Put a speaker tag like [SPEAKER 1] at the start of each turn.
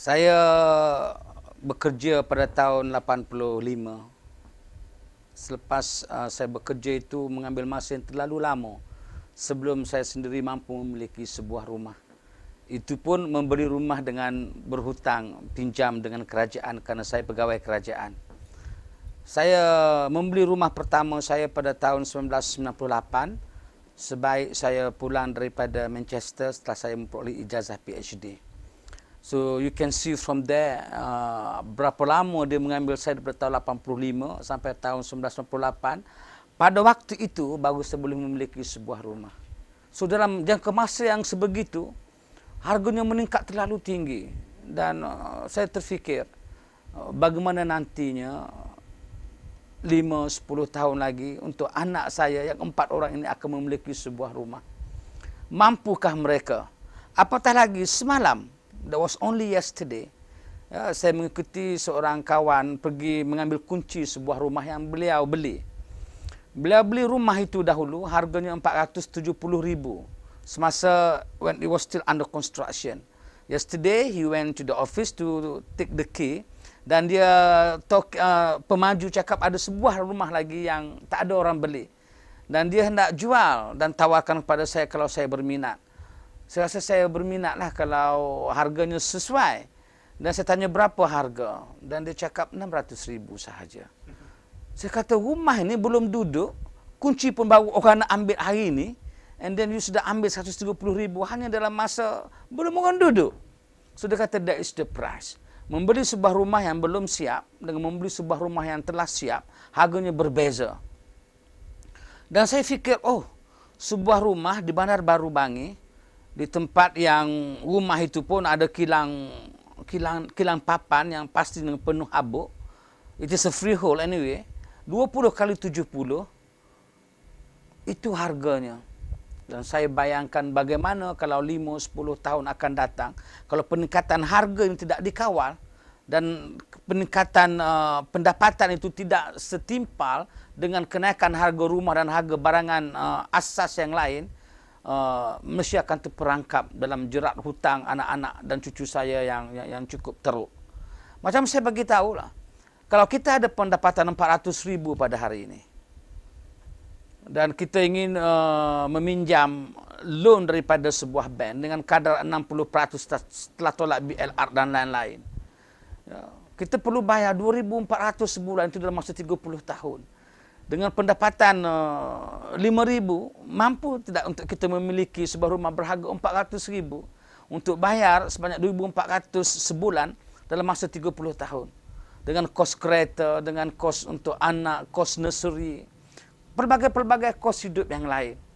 [SPEAKER 1] Saya bekerja pada tahun 85. Selepas uh, saya bekerja itu mengambil masa yang terlalu lama sebelum saya sendiri mampu memiliki sebuah rumah. Itu pun memberi rumah dengan berhutang pinjam dengan kerajaan kerana saya pegawai kerajaan. Saya membeli rumah pertama saya pada tahun 1998 sebaik saya pulang daripada Manchester setelah saya memperoleh ijazah PhD. So you can see from there uh, berapa lama dia mengambil saya dari tahun 85 sampai tahun 1998. Pada waktu itu baru saya boleh memiliki sebuah rumah. So dalam jangka masa yang sebegitu harganya meningkat terlalu tinggi dan uh, saya terfikir uh, bagaimana nantinya 5-10 tahun lagi untuk anak saya yang empat orang ini akan memiliki sebuah rumah. Mampukah mereka? Apatah lagi semalam That was only yesterday ya, saya mengikuti seorang kawan pergi mengambil kunci sebuah rumah yang beliau beli. Beliau beli rumah itu dahulu harganya 470 ribu semasa when it was still under construction. Yesterday he went to the office to take the key dan dia talk, uh, eh, pemaju cakap ada sebuah rumah lagi yang tak ada orang beli dan dia hendak jual dan tawarkan kepada saya kalau saya berminat saya rasa saya berminat lah kalau harganya sesuai. Dan saya tanya berapa harga. Dan dia cakap 600 ribu sahaja. Saya kata rumah ini belum duduk. Kunci pun baru orang nak ambil hari ini And then you sudah ambil 130 ribu hanya dalam masa belum orang duduk. So dia kata that is the price. Membeli sebuah rumah yang belum siap dengan membeli sebuah rumah yang telah siap. Harganya berbeza. Dan saya fikir oh sebuah rumah di Bandar Baru Bangi di tempat yang rumah itu pun ada kilang kilang kilang papan yang pasti dengan penuh habuk. itu se freehold anyway. 20 kali 70 itu harganya. Dan saya bayangkan bagaimana kalau 5 10 tahun akan datang kalau peningkatan harga ini tidak dikawal dan peningkatan uh, pendapatan itu tidak setimpal dengan kenaikan harga rumah dan harga barangan uh, asas yang lain Uh, Malaysia akan terperangkap dalam jerat hutang anak-anak dan cucu saya yang yang, yang cukup teruk. Macam saya bagi tahu lah, Kalau kita ada pendapatan 400 ribu pada hari ini dan kita ingin uh, meminjam loan daripada sebuah bank dengan kadar 60% setelah tolak BLR dan lain-lain. Ya, kita perlu bayar 2,400 sebulan itu dalam masa 30 tahun dengan pendapatan uh, eh, 5000 mampu tidak untuk kita memiliki sebuah rumah berharga 400000 untuk bayar sebanyak 2400 sebulan dalam masa 30 tahun dengan kos kereta dengan kos untuk anak kos nursery pelbagai-pelbagai kos hidup yang lain